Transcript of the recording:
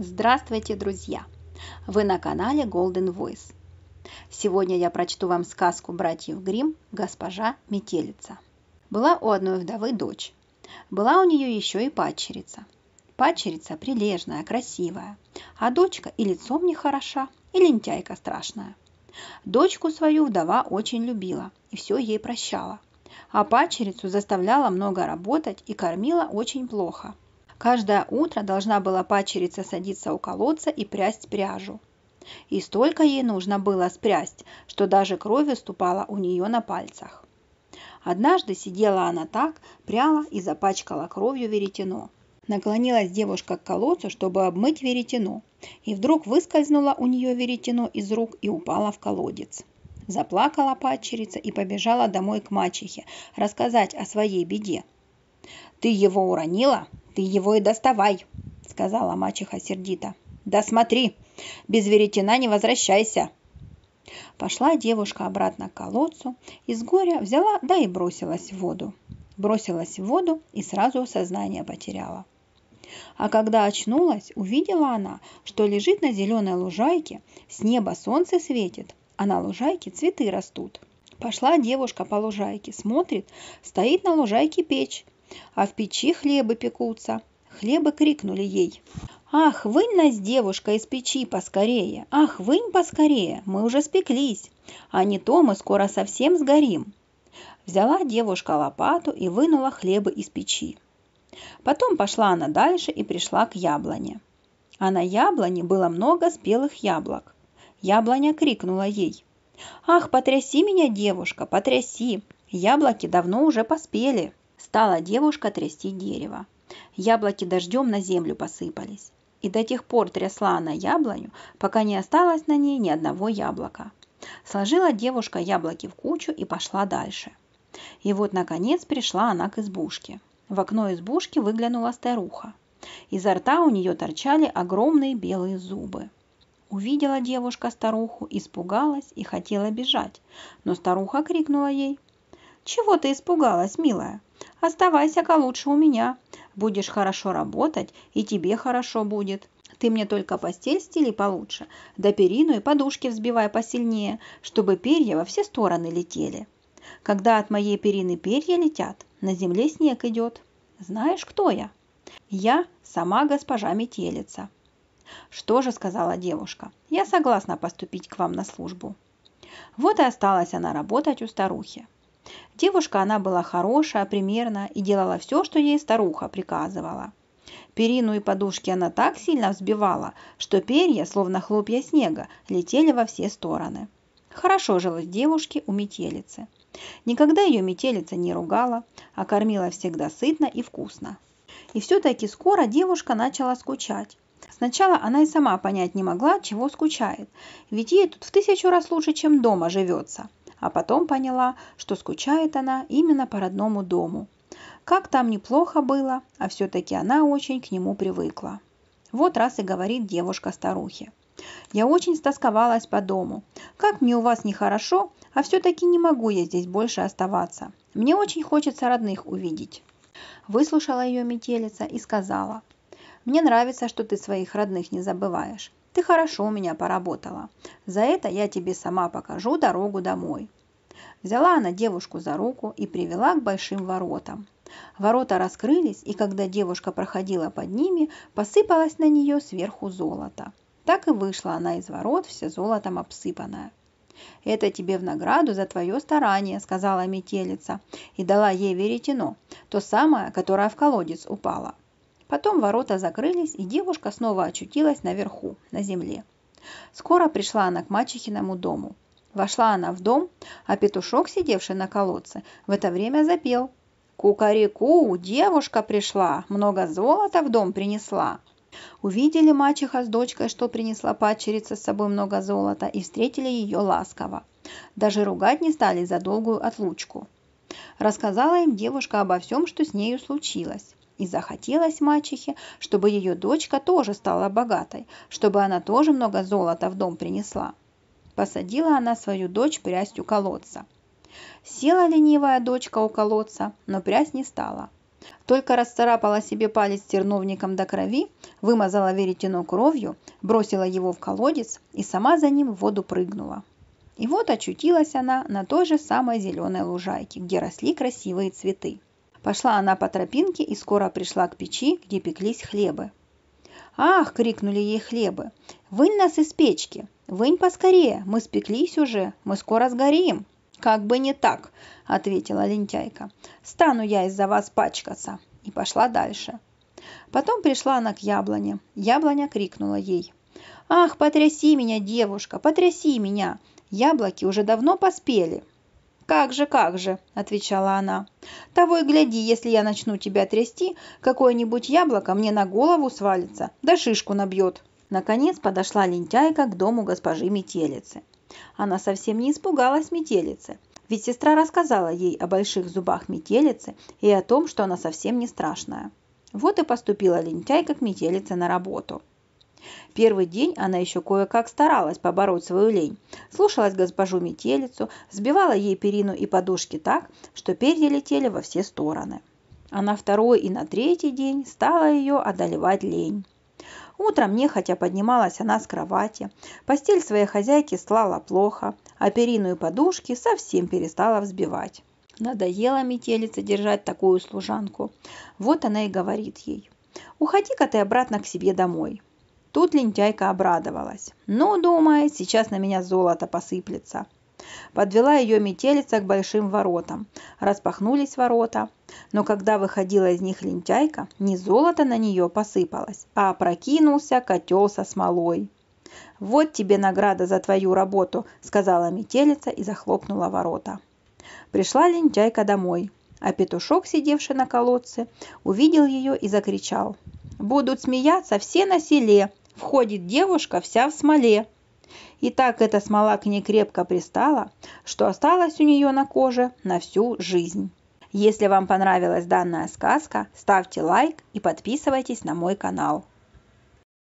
Здравствуйте, друзья! Вы на канале Golden Voice. Сегодня я прочту вам сказку братьев Грим «Госпожа Метелица». Была у одной вдовы дочь. Была у нее еще и пачерица. Пачерица прилежная, красивая, а дочка и лицом не хороша, и лентяйка страшная. Дочку свою вдова очень любила и все ей прощала. А падчерицу заставляла много работать и кормила очень плохо – Каждое утро должна была пачерица садиться у колодца и прясть пряжу. И столько ей нужно было спрясть, что даже кровь выступала у нее на пальцах. Однажды сидела она так, пряла и запачкала кровью веретено. Наклонилась девушка к колодцу, чтобы обмыть веретено, и вдруг выскользнула у нее веретено из рук и упала в колодец. Заплакала падчерица и побежала домой к мачехе рассказать о своей беде. «Ты его уронила?» «Ты его и доставай», — сказала мачеха сердито. «Да смотри, без веретена не возвращайся». Пошла девушка обратно к колодцу из горя взяла, да и бросилась в воду. Бросилась в воду и сразу сознание потеряла. А когда очнулась, увидела она, что лежит на зеленой лужайке, с неба солнце светит, а на лужайке цветы растут. Пошла девушка по лужайке, смотрит, стоит на лужайке печь, а в печи хлебы пекутся. Хлебы крикнули ей. «Ах, вынь нас, девушка, из печи поскорее! Ах, вынь поскорее! Мы уже спеклись! А не то мы скоро совсем сгорим!» Взяла девушка лопату и вынула хлебы из печи. Потом пошла она дальше и пришла к яблоне. А на яблоне было много спелых яблок. Яблоня крикнула ей. «Ах, потряси меня, девушка, потряси! Яблоки давно уже поспели!» Стала девушка трясти дерево. Яблоки дождем на землю посыпались. И до тех пор трясла она яблоню, пока не осталось на ней ни одного яблока. Сложила девушка яблоки в кучу и пошла дальше. И вот, наконец, пришла она к избушке. В окно избушки выглянула старуха. Изо рта у нее торчали огромные белые зубы. Увидела девушка старуху, испугалась и хотела бежать, но старуха крикнула ей. «Чего ты испугалась, милая? Оставайся-ка лучше у меня. Будешь хорошо работать, и тебе хорошо будет. Ты мне только постель стели получше, да перину и подушки взбивай посильнее, чтобы перья во все стороны летели. Когда от моей перины перья летят, на земле снег идет. Знаешь, кто я? Я сама госпожа Метелица. Что же, сказала девушка, я согласна поступить к вам на службу. Вот и осталась она работать у старухи. Девушка она была хорошая, примерна и делала все, что ей старуха приказывала. Перину и подушки она так сильно взбивала, что перья, словно хлопья снега, летели во все стороны. Хорошо жилось девушке у метелицы. Никогда ее метелица не ругала, а кормила всегда сытно и вкусно. И все-таки скоро девушка начала скучать. Сначала она и сама понять не могла, чего скучает, ведь ей тут в тысячу раз лучше, чем дома живется а потом поняла, что скучает она именно по родному дому. Как там неплохо было, а все-таки она очень к нему привыкла. Вот раз и говорит девушка старухе. Я очень стосковалась по дому. Как мне у вас нехорошо, а все-таки не могу я здесь больше оставаться. Мне очень хочется родных увидеть. Выслушала ее метелица и сказала, «Мне нравится, что ты своих родных не забываешь. Ты хорошо у меня поработала. За это я тебе сама покажу дорогу домой». Взяла она девушку за руку и привела к большим воротам. Ворота раскрылись, и когда девушка проходила под ними, посыпалось на нее сверху золото. Так и вышла она из ворот, вся золотом обсыпанная. «Это тебе в награду за твое старание», — сказала метелица, и дала ей веретено, то самое, которое в колодец упало. Потом ворота закрылись, и девушка снова очутилась наверху, на земле. Скоро пришла она к мачехиному дому. Вошла она в дом, а петушок, сидевший на колодце, в это время запел. «Кукареку, девушка пришла, много золота в дом принесла». Увидели мачеха с дочкой, что принесла падчерица с собой много золота, и встретили ее ласково. Даже ругать не стали за долгую отлучку. Рассказала им девушка обо всем, что с нею случилось. И захотелось мачехе, чтобы ее дочка тоже стала богатой, чтобы она тоже много золота в дом принесла. Посадила она свою дочь прясть у колодца. Села ленивая дочка у колодца, но прясть не стала. Только расцарапала себе палец терновником до крови, вымазала веретено кровью, бросила его в колодец и сама за ним в воду прыгнула. И вот очутилась она на той же самой зеленой лужайке, где росли красивые цветы. Пошла она по тропинке и скоро пришла к печи, где пеклись хлебы. «Ах!» – крикнули ей хлебы. «Вынь нас из печки! Вынь поскорее! Мы спеклись уже! Мы скоро сгорим!» «Как бы не так!» – ответила лентяйка. «Стану я из-за вас пачкаться!» И пошла дальше. Потом пришла она к яблоне. Яблоня крикнула ей. «Ах, потряси меня, девушка, потряси меня! Яблоки уже давно поспели!» «Как же, как же», – отвечала она. «Того и гляди, если я начну тебя трясти, какое-нибудь яблоко мне на голову свалится, да шишку набьет». Наконец подошла лентяйка к дому госпожи Метелицы. Она совсем не испугалась Метелицы, ведь сестра рассказала ей о больших зубах Метелицы и о том, что она совсем не страшная. Вот и поступила лентяйка к Метелице на работу. Первый день она еще кое-как старалась побороть свою лень. Слушалась госпожу метелицу, сбивала ей перину и подушки так, что перья летели во все стороны. А на второй и на третий день стала ее одолевать лень. Утром нехотя поднималась она с кровати, постель своей хозяйки слала плохо, а перину и подушки совсем перестала взбивать. Надоело метелица держать такую служанку. Вот она и говорит ей. «Уходи-ка ты обратно к себе домой. Тут лентяйка обрадовалась. «Ну, думает, сейчас на меня золото посыплется». Подвела ее метелица к большим воротам. Распахнулись ворота, но когда выходила из них лентяйка, не золото на нее посыпалось, а опрокинулся котел со смолой. «Вот тебе награда за твою работу», – сказала метелица и захлопнула ворота. Пришла лентяйка домой, а петушок, сидевший на колодце, увидел ее и закричал – будут смеяться все на селе, входит девушка вся в смоле. И так эта смола к ней крепко пристала, что осталась у нее на коже на всю жизнь. Если вам понравилась данная сказка, ставьте лайк и подписывайтесь на мой канал.